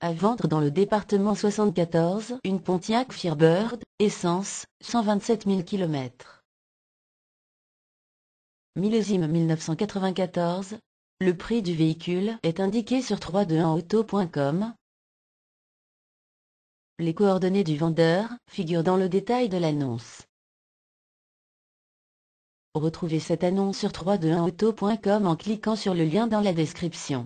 À vendre dans le département 74 une Pontiac Firebird, essence, 127 000 km. Millésime 1994, le prix du véhicule est indiqué sur 321auto.com. Les coordonnées du vendeur figurent dans le détail de l'annonce. Retrouvez cette annonce sur 321auto.com en cliquant sur le lien dans la description.